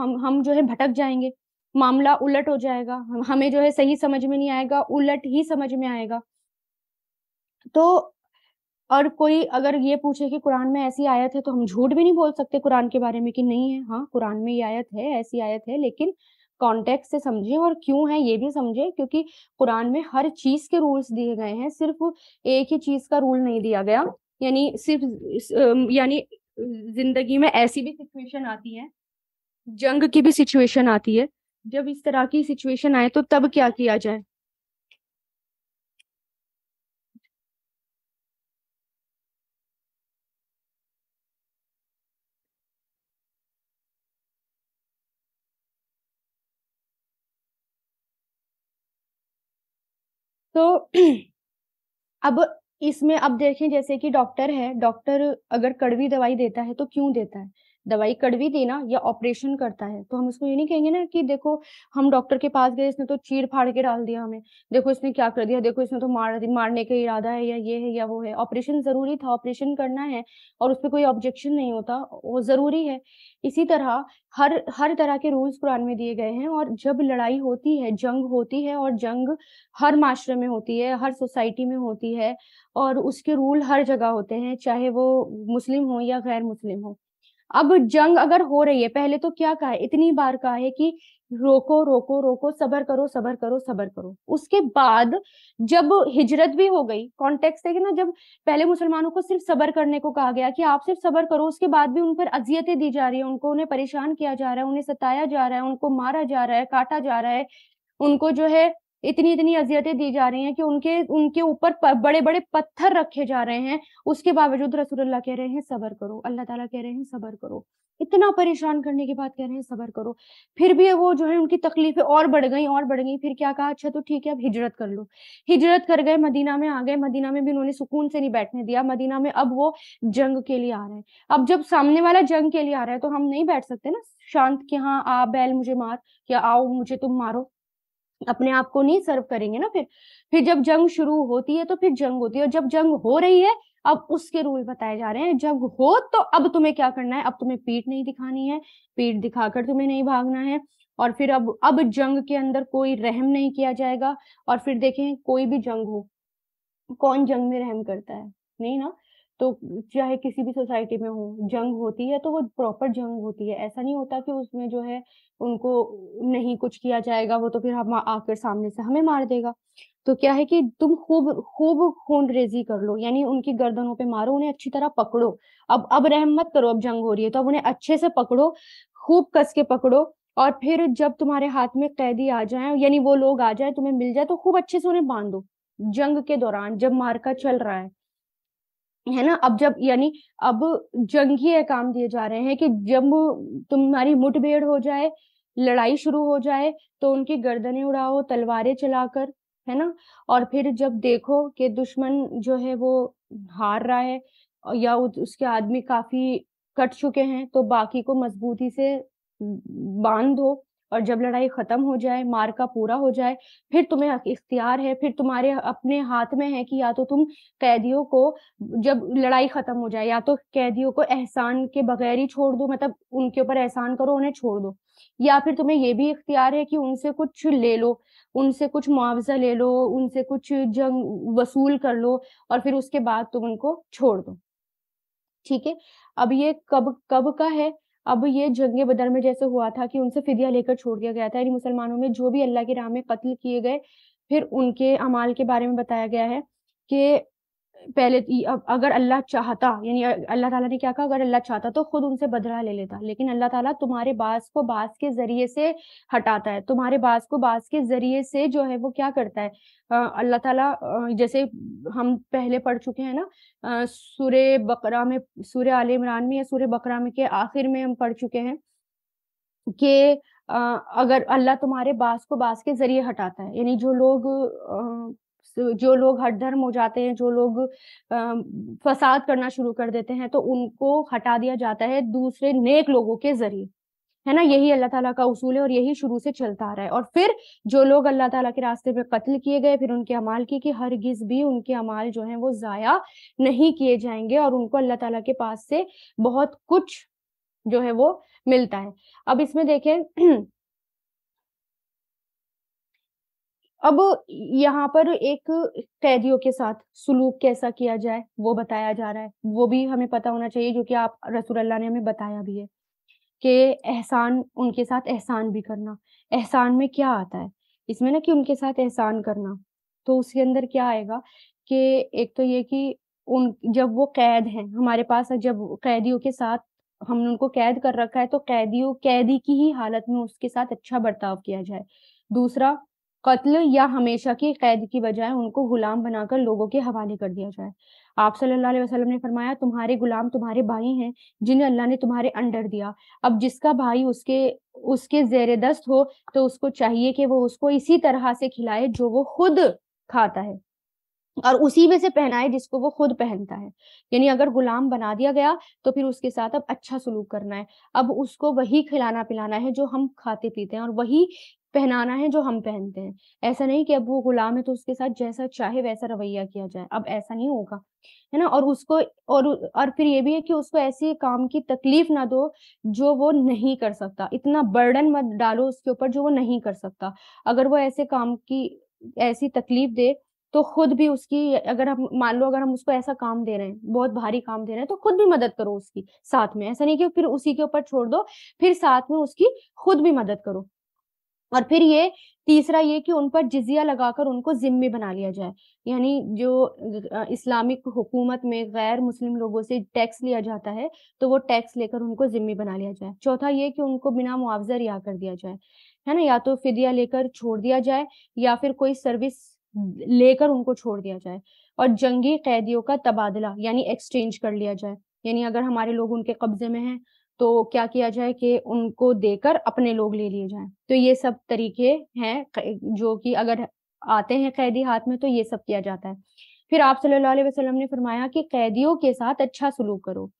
हम हम जो है भटक जाएंगे मामला उलट हो जाएगा हमें जो है सही समझ में नहीं आएगा उलट ही समझ में आएगा तो और कोई अगर ये पूछे कि कुरान में ऐसी आयत है तो हम झूठ भी नहीं बोल सकते कुरान के बारे में कि नहीं है हाँ कुरान में ये आयत है ऐसी आयत है लेकिन कॉन्टेक्स्ट से समझे और क्यों है ये भी समझे क्योंकि कुरान में हर चीज के रूल्स दिए गए हैं सिर्फ एक ही चीज का रूल नहीं दिया गया यानी सिर्फ यानी जिंदगी में ऐसी भी सिचुएशन आती है जंग की भी सिचुएशन आती है जब इस तरह की सिचुएशन आए तो तब क्या किया जाए तो अब इसमें अब देखें जैसे कि डॉक्टर है डॉक्टर अगर कड़वी दवाई देता है तो क्यों देता है दवाई कड़वी दी ना या ऑपरेशन करता है तो हम उसको ये नहीं कहेंगे ना कि देखो हम डॉक्टर के पास गए इसने तो चीर फाड़ के डाल दिया हमें देखो इसने क्या कर दिया देखो इसने तो मार मारने का इरादा है या ये है या वो है ऑपरेशन जरूरी था ऑपरेशन करना है और उस पर कोई ऑब्जेक्शन नहीं होता वो जरूरी है इसी तरह हर हर तरह के रूल्स कुरान में दिए गए हैं और जब लड़ाई होती है जंग होती है और जंग हर माशरे में होती है हर सोसाइटी में होती है और उसके रूल हर जगह होते हैं चाहे वो मुस्लिम हो या गैर मुस्लिम हो अब जंग अगर हो रही है पहले तो क्या कहा है इतनी बार कहा है कि रोको रोको रोको सबर करो सबर करो सबर करो उसके बाद जब हिजरत भी हो गई कॉन्टेक्स्ट है कि ना जब पहले मुसलमानों को सिर्फ सबर करने को कहा गया कि आप सिर्फ सबर करो उसके बाद भी उन पर अजियतें दी जा रही है उनको उन्हें परेशान किया जा रहा है उन्हें सताया जा रहा है उनको मारा जा रहा है काटा जा रहा है उनको जो है इतनी इतनी अजियतें दी जा रही हैं कि उनके उनके ऊपर बड़े बड़े पत्थर रखे जा रहे हैं उसके बावजूद रसूलुल्लाह कह रहे हैं सबर करो अल्लाह ताला कह रहे हैं सबर करो इतना परेशान करने के बाद कह रहे हैं सबर करो फिर भी वो जो है उनकी तकलीफें और बढ़ गई और बढ़ गई फिर क्या कहा अच्छा तो ठीक है अब हिजरत कर लो हिजरत कर गए मदीना में आ गए मदीना में भी उन्होंने सुकून से नहीं बैठने दिया मदीना में अब वो जंग के लिए आ रहे हैं अब जब सामने वाला जंग के लिए आ रहा है तो हम नहीं बैठ सकते ना शांत कि हाँ आ बैल मुझे मार या आओ मुझे तुम मारो अपने आप को नहीं सर्व करेंगे ना फिर फिर जब जंग शुरू होती है तो फिर जंग होती है और जब जंग हो रही है अब उसके रूल बताए जा रहे हैं जब हो तो अब तुम्हें क्या करना है अब तुम्हें पीठ नहीं दिखानी है पीठ दिखाकर तुम्हें नहीं भागना है और फिर अब अब जंग के अंदर कोई रहम नहीं किया जाएगा और फिर देखें कोई भी जंग हो कौन जंग में रहम करता है नहीं ना तो चाहे किसी भी सोसाइटी में हो जंग होती है तो वो प्रॉपर जंग होती है ऐसा नहीं होता कि उसमें जो है उनको नहीं कुछ किया जाएगा वो तो फिर हम आकर सामने से हमें मार देगा तो क्या है कि तुम खूब खूब खून रेजी कर लो यानी उनकी गर्दनों पे मारो उन्हें अच्छी तरह पकड़ो अब अब रहम मत करो अब जंग हो रही है तो अब उन्हें अच्छे से पकड़ो खूब कस के पकड़ो और फिर जब तुम्हारे हाथ में कैदी आ जाए यानी वो लोग आ जाए तुम्हें मिल जाए तो खूब अच्छे से उन्हें बांधो जंग के दौरान जब का चल रहा है है ना अब जब यानी अब जंगी काम दिए जा रहे हैं कि जब तुम्हारी मुठभेड़ हो जाए लड़ाई शुरू हो जाए तो उनकी गर्दनें उड़ाओ तलवारें चलाकर है ना और फिर जब देखो कि दुश्मन जो है वो हार रहा है या उसके आदमी काफी कट चुके हैं तो बाकी को मजबूती से बांध दो और जब लड़ाई खत्म हो जाए मार का पूरा हो जाए फिर तुम्हें इख्तियार है फिर तुम्हारे अपने हाथ में है कि या तो तुम कैदियों को जब लड़ाई खत्म हो जाए या तो कैदियों को एहसान के बगैर ही छोड़ दो मतलब उनके ऊपर एहसान करो उन्हें छोड़ दो या फिर तुम्हें ये भी इख्तियार है कि उनसे कुछ ले लो उनसे कुछ मुआवजा ले लो उनसे कुछ जंग वसूल कर लो और फिर उसके बाद तुम उनको छोड़ दो ठीक है अब ये कब कब का है अब ये जंग बदर में जैसे हुआ था कि उनसे फिदिया लेकर छोड़ दिया गया था यानी मुसलमानों में जो भी अल्लाह के राह में कत्ल किए गए फिर उनके अमाल के बारे में बताया गया है कि पहले अगर अल्लाह चाहता यानी अल्लाह ताला ने क्या कहा अगर अल्लाह चाहता तो खुद उनसे बदला ले लेता लेकिन अल्लाह ताला तुम्हारे बास को बास के जरिए से हटाता है तुम्हारे बास को बास के जरिए से जो है वो क्या करता है अल्लाह ताला जैसे हम पहले पढ़ चुके हैं ना सूर्य बकरा में सूर्य आल इमरान में या सूर्य बकरा में के आखिर में हम पढ़ चुके हैं कि अगर अल्लाह तुम्हारे बास को बास के जरिए हटाता है यानी जो लोग जो लोग हट धर्म हो जाते हैं जो लोग फसाद करना शुरू कर देते हैं तो उनको हटा दिया जाता है दूसरे नेक लोगों के जरिए है ना यही अल्लाह ताला का उसूल है और यही शुरू से चलता आ रहा है और फिर जो लोग अल्लाह ताला के रास्ते पे कत्ल किए गए फिर उनके अमाल की कि हर गिज भी उनके अमाल जो हैं वो जाया नहीं किए जाएंगे और उनको अल्लाह ताला के पास से बहुत कुछ जो है वो मिलता है अब इसमें देखें अब यहाँ पर एक कैदियों के साथ सुलूक कैसा किया जाए वो बताया जा रहा है वो भी हमें पता होना चाहिए जो कि आप अल्लाह ने हमें बताया भी है कि एहसान उनके साथ एहसान भी करना एहसान में क्या आता है इसमें ना कि उनके साथ एहसान करना तो उसके अंदर क्या आएगा कि एक तो ये कि उन जब वो कैद हैं हमारे पास जब कैदियों के साथ हमने उनको कैद कर रखा है तो कैदियों कैदी की ही हालत में उसके साथ अच्छा बर्ताव किया जाए दूसरा कत्ल या हमेशा की कैद की बजाय उनको गुलाम बनाकर लोगों के हवाले कर दिया जाए आप सल्लल्लाहु अलैहि वसल्लम ने फरमाया तुम्हारे गुलाम तुम्हारे भाई हैं जिन्हें अल्लाह ने तुम्हारे अंडर दिया अब जिसका भाई उसके उसके जेर दस्त हो तो उसको चाहिए कि वो उसको इसी तरह से खिलाए जो वो खुद खाता है और उसी में से पहनाए जिसको वो खुद पहनता है यानी अगर गुलाम बना दिया गया तो फिर उसके साथ अब अच्छा सलूक करना है अब उसको वही खिलाना पिलाना है जो हम खाते पीते हैं और वही पहनाना है जो हम पहनते हैं ऐसा नहीं कि अब वो गुलाम है तो उसके साथ जैसा चाहे वैसा रवैया किया जाए अब ऐसा नहीं होगा है ना और उसको और और फिर ये भी है कि उसको ऐसे काम की तकलीफ ना दो जो वो नहीं कर सकता इतना बर्डन मत डालो उसके ऊपर जो वो नहीं कर सकता अगर वो ऐसे काम की ऐसी तकलीफ दे तो खुद भी उसकी अगर हम मान लो अगर हम उसको ऐसा काम दे रहे हैं बहुत भारी काम दे रहे हैं तो खुद भी मदद करो उसकी साथ में ऐसा नहीं कि फिर उसी के ऊपर छोड़ दो फिर साथ में उसकी खुद भी मदद करो और फिर ये तीसरा ये कि उन पर जिजिया लगाकर उनको जिम्मी बना लिया जाए यानी जो इस्लामिक हुकूमत में गैर मुस्लिम लोगों से टैक्स लिया जाता है तो वो टैक्स लेकर उनको जिम्मी बना लिया जाए चौथा ये कि उनको बिना मुआवजा रिहा कर दिया जाए है ना या तो फिदिया लेकर छोड़ दिया जाए या फिर कोई सर्विस लेकर उनको छोड़ दिया जाए और जंगी कैदियों का तबादला यानी एक्सचेंज कर लिया जाए यानी अगर हमारे लोग उनके कब्जे में हैं तो क्या किया जाए कि उनको देकर अपने लोग ले लिए जाएं तो ये सब तरीके हैं जो कि अगर आते हैं कैदी हाथ में तो ये सब किया जाता है फिर आप सल्लल्लाहु अलैहि वसल्लम ने फरमाया कि कैदियों के साथ अच्छा सलूक करो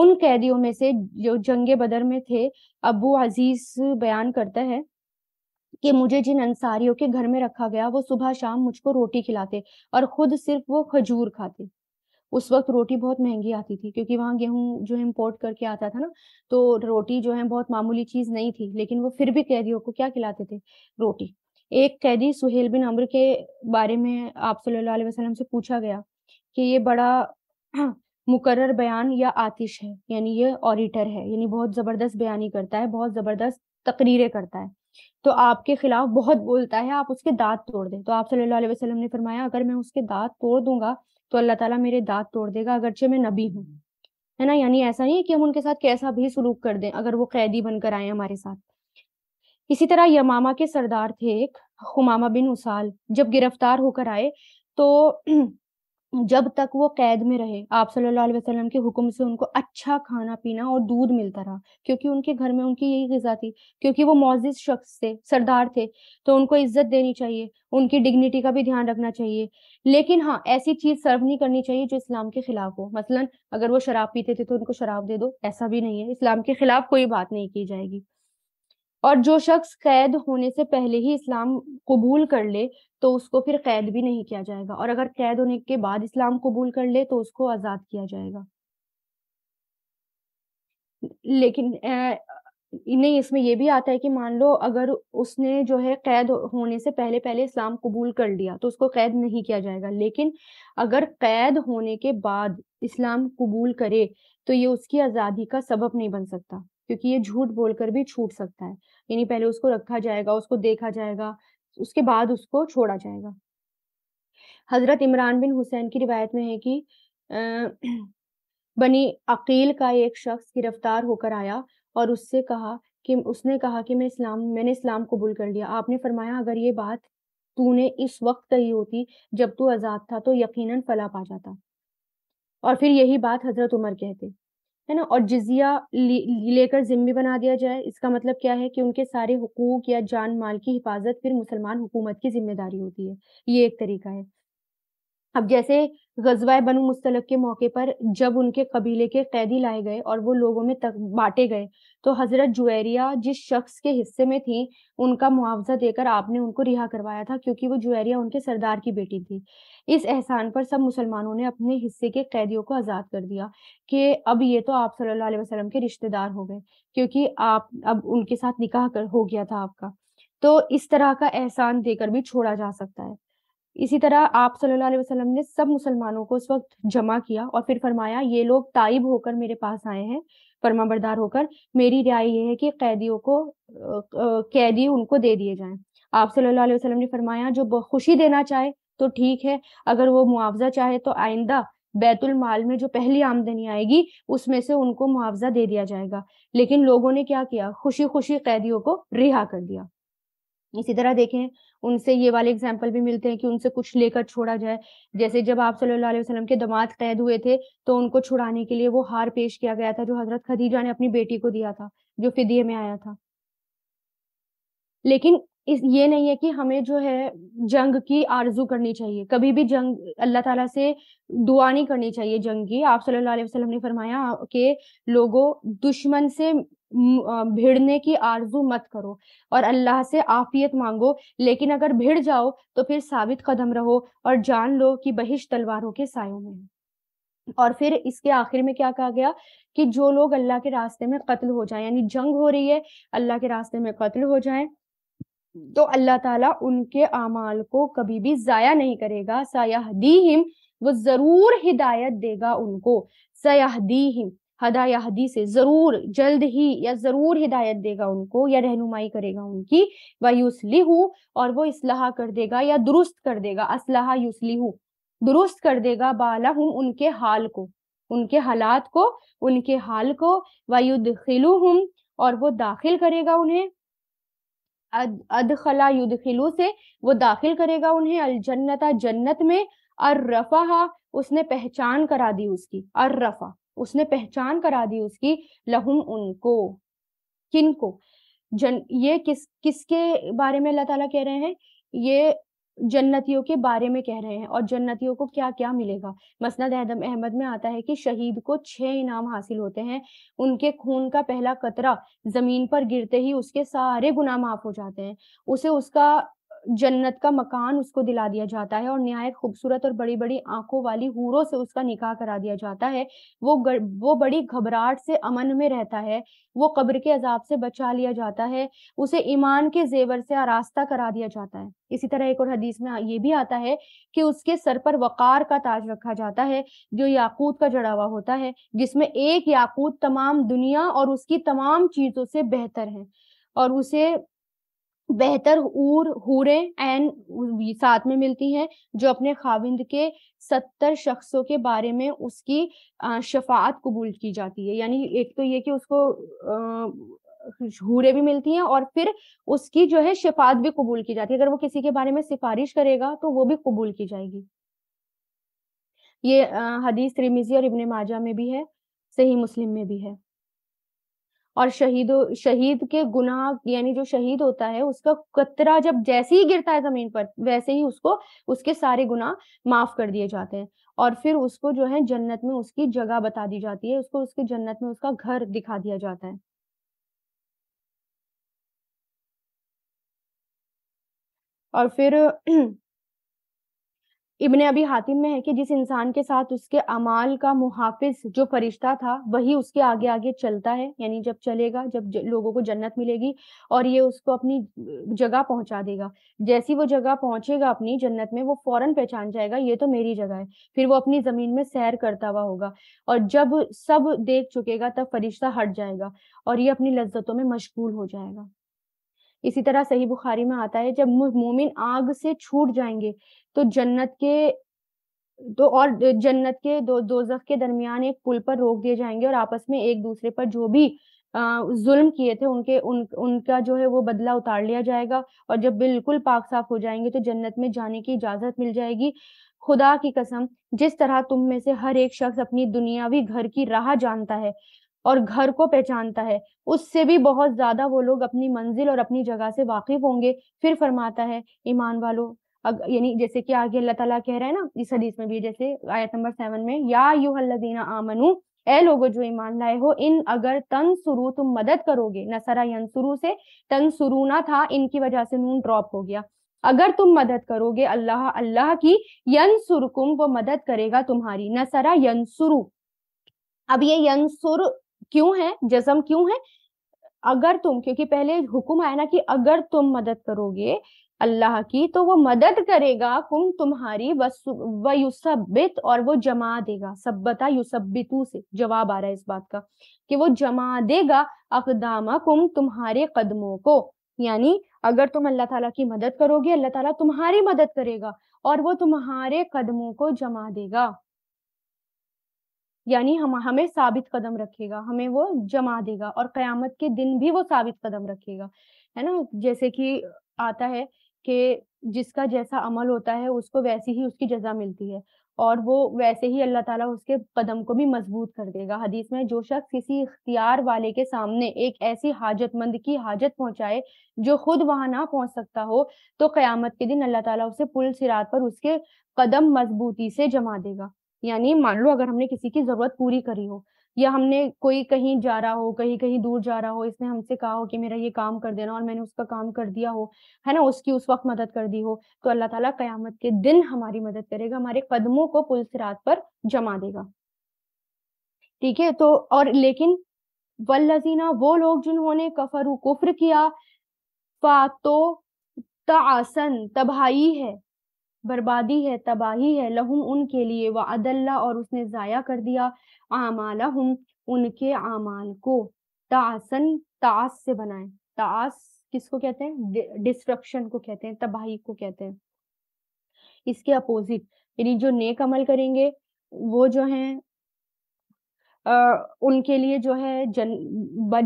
उन कैदियों में से जो जंग बदर में थे अबू अजीज बयान करता है कि मुझे जिन अंसारियों के घर में रखा गया वो सुबह शाम मुझको रोटी खिलाते और खुद सिर्फ वो खजूर खाते उस वक्त रोटी बहुत महंगी आती थी क्योंकि वहाँ गेहूँ जो है इम्पोर्ट करके आता था ना तो रोटी जो है बहुत मामूली चीज नहीं थी लेकिन वो फिर भी कैदियों को क्या खिलाते थे रोटी एक कैदी सुहेल बिन अम्र के बारे में आप सल्लल्लाहु अलैहि वसल्लम से पूछा गया कि ये बड़ा मुकर्र बयान या आतिश है यानी ये ऑडिटर है यानी बहुत जबरदस्त बयानी करता है बहुत जबरदस्त तकरीरें करता है तो आपके खिलाफ बहुत बोलता है आप उसके दांत तोड़ दें तो आप सल्लल्लाहु अलैहि वसल्लम ने फरमाया अगर मैं उसके दांत तोड़ दूंगा तो अल्लाह ताला मेरे दांत तोड़ देगा अगरचे मैं नबी हूँ है ना यानी ऐसा नहीं है कि हम उनके साथ कैसा भी सलूक कर दें अगर वो कैदी बनकर आए हमारे साथ इसी तरह यमामा के सरदार थे एक हुमामा बिन उसाल जब गिरफ्तार होकर आए तो जब तक वो कैद में रहे आप सल्लल्लाहु अलैहि वसल्लम के हुक्म से उनको अच्छा खाना पीना और दूध मिलता रहा क्योंकि उनके घर में उनकी यही गजा थी क्योंकि वो मोजिज शख्स थे सरदार थे तो उनको इज्जत देनी चाहिए उनकी डिग्निटी का भी ध्यान रखना चाहिए लेकिन हाँ ऐसी चीज सर्व नहीं करनी चाहिए जो इस्लाम के खिलाफ हो मसलन अगर वो शराब पीते थे तो उनको शराब दे दो ऐसा भी नहीं है इस्लाम के खिलाफ कोई बात नहीं की जाएगी और जो शख्स कैद होने से पहले ही इस्लाम कबूल कर ले तो उसको फिर कैद भी नहीं किया जाएगा और अगर कैद होने के बाद इस्लाम कबूल कर ले तो उसको आज़ाद किया जाएगा लेकिन आ, नहीं इसमें यह भी आता है कि मान लो अगर उसने जो है कैद होने से पहले पहले इस्लाम कबूल कर लिया तो उसको कैद नहीं किया जाएगा लेकिन अगर कैद होने के बाद इस्लाम कबूल करे तो ये उसकी आज़ादी का सबब नहीं बन सकता क्योंकि ये झूठ बोलकर भी छूट सकता है यानी पहले उसको रखा जाएगा उसको देखा जाएगा उसके बाद उसको छोड़ा जाएगा हजरत इमरान बिन हुसैन की रिवायत में है कि बनी अकील का एक शख्स गिरफ्तार होकर आया और उससे कहा कि उसने कहा कि मैं इस्लाम मैंने इस्लाम कबूल कर लिया आपने फरमाया अगर ये बात तूने इस वक्त कही होती जब तू आज़ाद था तो यकीनन फला पा जाता और फिर यही बात हजरत उमर कहते है ना और जिजिया लेकर जिम्मे बना दिया जाए इसका मतलब क्या है कि उनके सारे हकूक या जान माल की हिफाजत फिर मुसलमान हुकूमत की जिम्मेदारी होती है ये एक तरीका है अब जैसे गजवाए बनु मुस्तलक के मौके पर जब उनके कबीले के कैदी लाए गए और वो लोगों में तक बांटे गए तो हजरत जुएरिया जिस शख्स के हिस्से में थी उनका मुआवजा देकर आपने उनको रिहा करवाया था क्योंकि वो जुएरिया उनके सरदार की बेटी थी इस एहसान पर सब मुसलमानों ने अपने हिस्से के कैदियों को आज़ाद कर दिया कि अब ये तो आप सल्लल्लाहु अलैहि वसल्लम के रिश्तेदार हो गए क्योंकि आप अब उनके साथ निकाह कर हो गया था आपका तो इस तरह का एहसान देकर भी छोड़ा जा सकता है इसी तरह आप सल्लल्लाहु अलैहि वसल्लम ने सब मुसलमानों को उस वक्त जमा किया और फिर फरमाया ये लोग ताइब होकर मेरे पास आए हैं फरमा बरदार होकर मेरी राय यह है कि कैदियों को कैदी उनको दे दिए जाएं आप सल्लल्लाहु अलैहि वसल्लम ने फरमाया जो खुशी देना चाहे तो ठीक है अगर वो मुआवजा चाहे तो आइंदा बैतुल माल में जो पहली आमदनी आएगी उसमें से उनको मुआवजा दे दिया जाएगा लेकिन लोगों ने क्या किया खुशी खुशी कैदियों को रिहा कर दिया इसी तरह देखें उनसे ये वाले एग्जाम्पल भी मिलते हैं कि उनसे कुछ लेकर छोड़ा जाए जैसे जब आप सल्लल्लाहु अलैहि वसल्लम के दमाद कैद हुए थे तो उनको छुड़ाने के लिए वो हार पेश किया गया था जो हजरत खदीजा ने अपनी बेटी को दिया था जो फिदिये में आया था लेकिन इस ये नहीं है कि हमें जो है जंग की आरजू करनी चाहिए कभी भी जंग अल्लाह ताला से दुआ नहीं करनी चाहिए जंग की आप सल्लल्लाहु अलैहि वसल्लम ने फरमाया कि लोगों दुश्मन से भिड़ने की आरजू मत करो और अल्लाह से आफियत मांगो लेकिन अगर भिड़ जाओ तो फिर साबित कदम रहो और जान लो कि बहिश तलवारों के सायों में है और फिर इसके आखिर में क्या कहा गया कि जो लोग अल्लाह के रास्ते में कत्ल हो जाए यानी जंग हो रही है अल्लाह के रास्ते में कत्ल हो जाए तो अल्लाह ताला उनके अमाल को कभी भी जाया नहीं करेगा सयाह दी हिम वो जरूर हिदायत देगा उनको सयाह दी हिम हदा या हदी से जरूर जल्द ही या जरूर हिदायत देगा उनको या रहनुमाई करेगा उनकी वह यूसली और वो इसलाह कर देगा या दुरुस्त कर देगा असलाह यूसली दुरुस्त कर देगा बाला हूँ उनके हाल को उनके हालात को उनके हाल को वयुद हूँ और वो दाखिल करेगा उन्हें अद अदखला से वो दाखिल करेगा उन्हें अलजन्नता जन्नत में अर्रफा उसने पहचान करा दी उसकी अर्रफा उसने पहचान करा दी उसकी लहुम उनको किन को जन ये किस किसके बारे में अल्लाह ताला कह रहे हैं ये जन्नतियों के बारे में कह रहे हैं और जन्नतियों को क्या क्या मिलेगा मसनद अहदम अहमद में आता है कि शहीद को छह इनाम हासिल होते हैं उनके खून का पहला कतरा जमीन पर गिरते ही उसके सारे गुनाह माफ हो जाते हैं उसे उसका जन्नत का मकान उसको दिला दिया जाता है और न्यायक खूबसूरत और बड़ी बड़ी आंखों वाली हूरों से उसका निकाह करा दिया जाता है वो गर, वो बड़ी घबराहट से अमन में रहता है वो कब्र के अजाब से बचा लिया जाता है उसे ईमान के जेवर से आरास्ता करा दिया जाता है इसी तरह एक और हदीस में ये भी आता है कि उसके सर पर वकार का ताज रखा जाता है जो याकूत का जड़ावा होता है जिसमें एक याकूत तमाम दुनिया और उसकी तमाम चीजों से बेहतर है और उसे बेहतर ऊर हूरें एंड साथ में मिलती हैं जो अपने खाविंद के सत्तर शख्सों के बारे में उसकी शफात कबूल की जाती है यानी एक तो ये कि उसको हूरे भी मिलती हैं और फिर उसकी जो है शिफात भी कबूल की जाती है अगर वो किसी के बारे में सिफारिश करेगा तो वो भी कबूल की जाएगी ये हदीस त्रिमिजी और इबन माजा में भी है सही मुस्लिम में भी है और शहीदों शहीद के गुनाह यानी जो शहीद होता है उसका कतरा जब जैसे ही गिरता है जमीन पर वैसे ही उसको उसके सारे गुनाह माफ कर दिए जाते हैं और फिर उसको जो है जन्नत में उसकी जगह बता दी जाती है उसको उसकी जन्नत में उसका घर दिखा दिया जाता है और फिर इबन अभी हातिम में है कि जिस इंसान के साथ उसके अमाल का मुहाफिज जो फरिश्ता था वही उसके आगे आगे चलता है यानी जब चलेगा जब ज, लोगों को जन्नत मिलेगी और ये उसको अपनी जगह पहुंचा देगा जैसी वो जगह पहुंचेगा अपनी जन्नत में वो फौरन पहचान जाएगा ये तो मेरी जगह है फिर वो अपनी जमीन में सैर करता हुआ होगा और जब सब देख चुकेगा तब फरिश्ता हट जाएगा और ये अपनी लज्जतों में मशगूल हो जाएगा इसी तरह सही बुखारी में आता है जब मोमिन आग से छूट जाएंगे तो जन्नत के तो और जन्नत के दो दोजख के दरमियान एक पुल पर रोक दिए जाएंगे और आपस में एक दूसरे पर जो भी अः जुल्म किए थे उनके उन उनका जो है वो बदला उतार लिया जाएगा और जब बिल्कुल पाक साफ हो जाएंगे तो जन्नत में जाने की इजाजत मिल जाएगी खुदा की कसम जिस तरह तुम में से हर एक शख्स अपनी दुनियावी घर की राह जानता है और घर को पहचानता है उससे भी बहुत ज्यादा वो लोग अपनी मंजिल और अपनी जगह से वाकिफ होंगे फिर फरमाता है ईमान वालों यानी जैसे कि आगे अल्लाह ताला कह रहा है ना इस हदीस में भी जैसे आयत नंबर सेवन में या यूहल्लदीना आमनू ए लोगो जो ईमान लाए हो इन अगर तन सुरु तुम मदद करोगे नसरा यनसुरु से तन सुरु ना था इनकी वजह से नून ड्रॉप हो गया अगर तुम मदद करोगे अल्लाह अल्लाह की यनसुरकुम वो मदद करेगा तुम्हारी नसरा यंसुरु अब ये यनसुर क्यों है जज्म क्यों है अगर तुम क्योंकि पहले हुक्म आया ना कि अगर तुम मदद करोगे अल्लाह की तो वो मदद करेगा कुम तुम्हारी व युसबित और वो जमा देगा सब्बता युसबितु से जवाब आ रहा है इस बात का कि वो जमा देगा अकदामा कुम तुम्हारे कदमों को यानी अगर तुम अल्लाह ताला की मदद करोगे अल्लाह ताला तुम्हारी मदद करेगा और वो तुम्हारे कदमों को जमा देगा यानी हम हमें साबित कदम रखेगा हमें वो जमा देगा और कयामत के दिन भी वो साबित कदम रखेगा है ना जैसे कि आता है कि जिसका जैसा अमल होता है उसको वैसी ही उसकी जजा मिलती है और वो वैसे ही अल्लाह ताला उसके कदम को भी मजबूत कर देगा हदीस में जो शख्स किसी इख्तियार वाले के सामने एक ऐसी हाजतमंद की हाजत पहुंचाए जो खुद वहां ना पहुंच सकता हो तो कयामत के दिन अल्लाह ताला उसे पुल सिरात पर उसके कदम मजबूती से जमा देगा यानी मान लो अगर हमने किसी की जरूरत पूरी करी हो या हमने कोई कहीं जा रहा हो कहीं कहीं दूर जा रहा हो इसने हमसे कहा हो कि मेरा ये काम कर देना और मैंने उसका काम कर दिया हो है ना उसकी उस वक्त मदद कर दी हो तो अल्लाह ताला कयामत के दिन हमारी मदद करेगा हमारे कदमों को पुल सिरात पर जमा देगा ठीक है तो और लेकिन वल्लजीना वो लोग जिन्होंने कफर कुफर किया फातो तासन तबाही है बर्बादी है तबाही है लहुम उनके लिए व अदल्ला और उसने ज़ाया कर दिया आमाला हम उनके आमाल को तासन तास से बनाए तास किसको कहते हैं डिस्ट्रक्शन को कहते हैं तबाही को कहते हैं इसके अपोजिट यानी जो नेक अमल करेंगे वो जो हैं उनके लिए जो है जन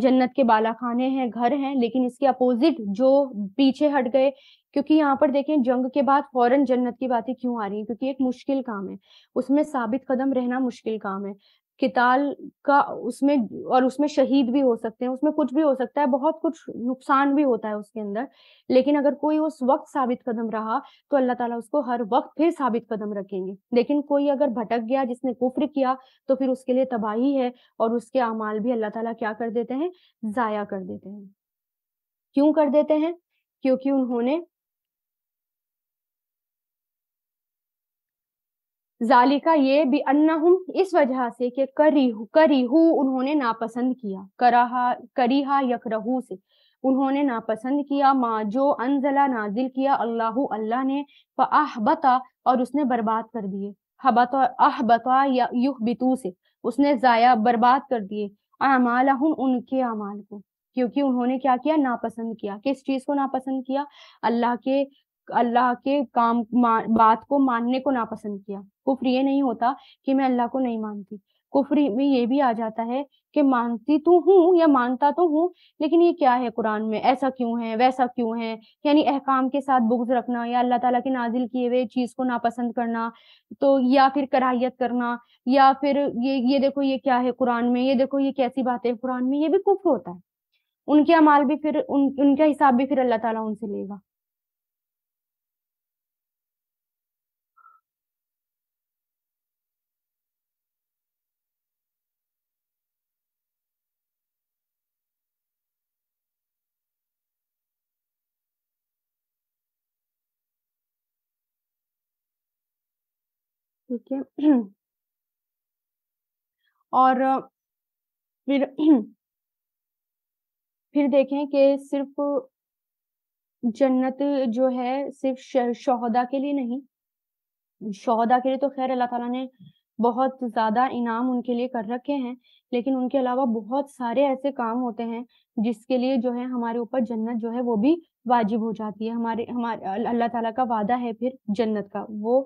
जन्नत के बालाखाने हैं घर हैं लेकिन इसके अपोजिट जो पीछे हट गए क्योंकि यहाँ पर देखें जंग के बाद फौरन जन्नत की बातें क्यों आ रही हैं क्योंकि एक मुश्किल काम है उसमें साबित कदम रहना मुश्किल काम है किताल का उसमें और उसमें शहीद भी हो सकते हैं उसमें कुछ भी हो सकता है बहुत कुछ नुकसान भी होता है उसके अंदर लेकिन अगर कोई उस वक्त साबित कदम रहा तो अल्लाह ताला उसको हर वक्त फिर साबित कदम रखेंगे लेकिन कोई अगर भटक गया जिसने कुफ्र किया तो फिर उसके लिए तबाही है और उसके अमाल भी अल्लाह ताला क्या कर देते हैं ज़ाया कर देते हैं क्यों कर देते हैं क्योंकि उन्होंने जालिका ये भी अन्ना हूं इस वजह से कि करी करी करीहु उन्होंने नापसंद किया करहा करीहा यकरहू से उन्होंने नापसंद किया माँ जो अनजला नाजिल किया अल्लाह अल्लाह ने बता और उसने बर्बाद कर दिए हबत अहबता या युह बितू से उसने जाया बर्बाद कर दिए अमाल उनके अमाल को क्योंकि उन्होंने क्या किया नापसंद किया किस चीज को नापसंद किया अल्लाह के अल्लाह के काम बात को मानने को नापसंद किया कुफर ये नहीं होता कि मैं अल्लाह को नहीं मानती कुफरी में ये भी आ जाता है कि मानती तो हूँ या मानता तो हूँ लेकिन ये क्या है कुरान में ऐसा क्यों है वैसा क्यों है यानी अहकाम के साथ बुग्ज रखना या अल्लाह ताला के नाजिल किए हुए चीज को नापसंद करना तो या फिर कराहियत करना या फिर ये ये देखो ये क्या है कुरान में ये देखो ये कैसी बात है कुरान में ये भी कुफ होता है उनके अमाल भी फिर उन उनका हिसाब भी फिर अल्लाह ताला उनसे लेगा ठीक है और फिर फिर देखें कि सिर्फ जन्नत जो है सिर्फ शहदा के लिए नहीं शहदा के लिए तो खैर अल्लाह ताला ने बहुत ज्यादा इनाम उनके लिए कर रखे हैं लेकिन उनके अलावा बहुत सारे ऐसे काम होते हैं जिसके लिए जो है हमारे ऊपर जन्नत जो है वो भी वाजिब हो जाती है हमारे हमारे अल्लाह ताला का वादा है फिर जन्नत का वो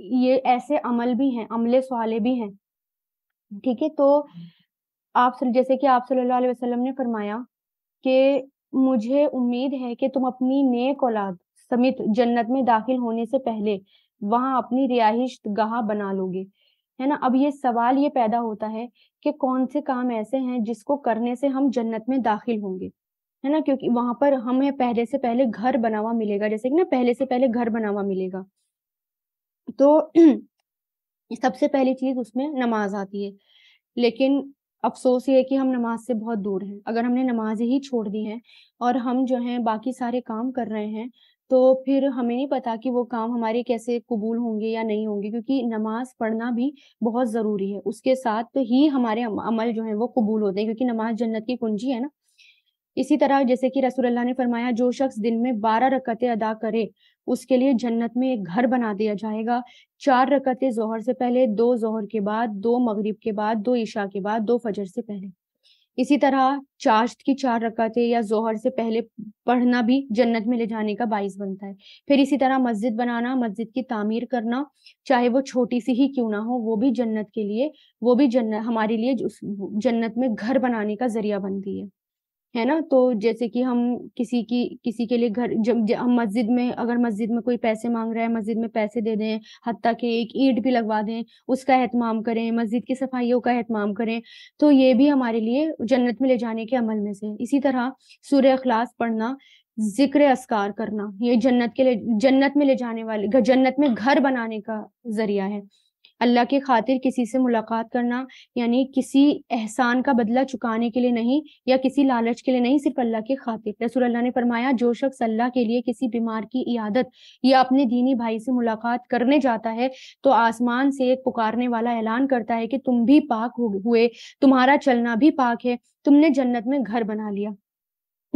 ये ऐसे अमल भी हैं अमले सवाले भी हैं ठीक है तो आप जैसे कि आप सल्लल्लाहु अलैहि वसल्लम ने फरमाया कि मुझे उम्मीद है कि तुम अपनी नेक औलाद समेत जन्नत में दाखिल होने से पहले वहां अपनी रिहाइश गाह बना लोगे है ना अब ये सवाल ये पैदा होता है कि कौन से काम ऐसे हैं जिसको करने से हम जन्नत में दाखिल होंगे है ना क्योंकि वहां पर हमें पहले से पहले घर बना हुआ मिलेगा जैसे कि ना पहले से पहले घर बना हुआ मिलेगा तो सबसे पहली चीज उसमें नमाज आती है लेकिन अफसोस ये है कि हम नमाज से बहुत दूर हैं अगर हमने नमाज ही छोड़ दी है और हम जो हैं बाकी सारे काम कर रहे हैं तो फिर हमें नहीं पता कि वो काम हमारे कैसे कबूल होंगे या नहीं होंगे क्योंकि नमाज पढ़ना भी बहुत ज़रूरी है उसके साथ ही हमारे अमल जो है वो कबूल होते हैं क्योंकि नमाज जन्नत की कुंजी है ना इसी तरह जैसे कि अल्लाह ने फरमाया जो शख्स दिन में बारह रकतें अदा करे उसके लिए जन्नत में एक घर बना दिया जाएगा चार रकतें जोहर से पहले दो जोहर के बाद दो मगरिब के बाद दो ईशा के बाद दो फजर से पहले इसी तरह चाश्त की चार रकतें या जोहर से पहले पढ़ना भी जन्नत में ले जाने का बाइस बनता है फिर इसी तरह मस्जिद बनाना मस्जिद की तामीर करना चाहे वो छोटी सी ही क्यों ना हो वो भी जन्नत के लिए वो भी जन्नत हमारे लिए जन्नत में घर बनाने का जरिया बनती है है ना तो जैसे कि हम किसी की किसी के लिए घर जब हम मस्जिद में अगर मस्जिद में कोई पैसे मांग रहा है मस्जिद में पैसे दे दें हती के एक ईंट भी लगवा दें उसका अहतमाम करें मस्जिद की सफाइयों का अहतमाम करें तो ये भी हमारे लिए जन्नत में ले जाने के अमल में से इसी तरह सुर अखलास पढ़ना जिक्र असकार करना ये जन्नत के लिए जन्नत में ले जाने वाले जन्नत में घर बनाने का जरिया है अल्लाह के खातिर किसी से मुलाकात करना यानी किसी एहसान का बदला चुकाने के लिए नहीं या किसी लालच के लिए नहीं सिर्फ अल्लाह के खातिर रसूल अल्लाह ने फरमाया जो शख्स अल्लाह के लिए किसी बीमार की इयादत या अपने दीनी भाई से मुलाकात करने जाता है तो आसमान से एक पुकारने वाला ऐलान करता है कि तुम भी पाक हुए तुम्हारा चलना भी पाक है तुमने जन्नत में घर बना लिया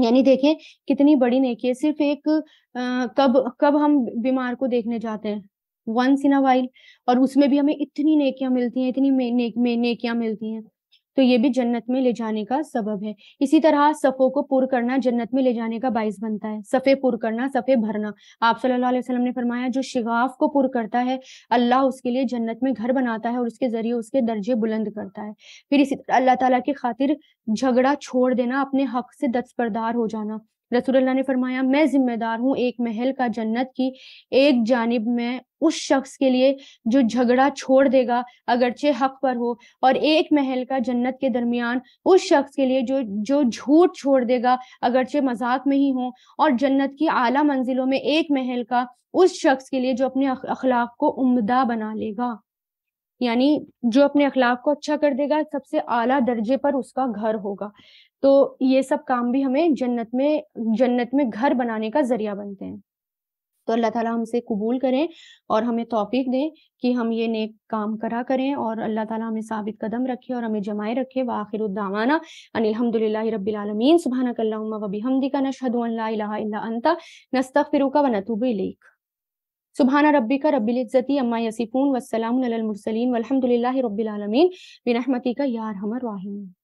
यानी देखें कितनी बड़ी नेकी है सिर्फ एक आ, कब कब हम बीमार को देखने जाते हैं वंस इन अ वाइल और उसमें भी हमें इतनी नेकियां मिलती हैं इतनी नेक, नेकियां मिलती हैं तो ये भी जन्नत में ले जाने का सबब है इसी तरह सफ़ों को पुर करना जन्नत में ले जाने का बाइस बनता है सफ़े पुर करना सफ़े भरना आप सल्लल्लाहु अलैहि वसल्लम ने फरमाया जो शिगाफ को पुर करता है अल्लाह उसके लिए जन्नत में घर बनाता है और उसके जरिए उसके दर्जे बुलंद करता है फिर इसी तरह अल्लाह ताला की खातिर झगड़ा छोड़ देना अपने हक से दस्तबरदार हो जाना रसूलुल्लाह ने फरमाया मैं जिम्मेदार हूँ एक महल का जन्नत की एक जानब में उस शख्स के लिए जो झगड़ा छोड़ देगा अगरचे हक पर हो और एक महल का जन्नत के दरमियान उस शख्स के लिए जो जो झूठ छोड़ देगा अगरचे मजाक में ही हो और जन्नत की आला मंजिलों में एक महल का उस शख्स के लिए जो अपने अखलाक को उमदा बना लेगा यानी जो अपने अखलाक को अच्छा कर देगा सबसे आला दर्जे पर उसका घर होगा तो ये सब काम भी हमें जन्नत में जन्नत में घर बनाने का जरिया बनते हैं तो अल्लाह ताला हमसे कबूल करें और हमें तोफीक दें कि हम ये नेक काम करा करें और अल्लाह ताला हमें साबित कदम रखे और हमें जमाए रखे वाखिरुद्दावाना अनिलहमदिल्ला रबीआलमीन सुबहानकल्ला वबी हमदी का नशहद अंता नस्तफ़िर का वनतूब سبحان ربك رب العزة أما يصفون والسلام على المرسلين والحمد لله رب العالمين بنحمتك يا أرحم الراحمين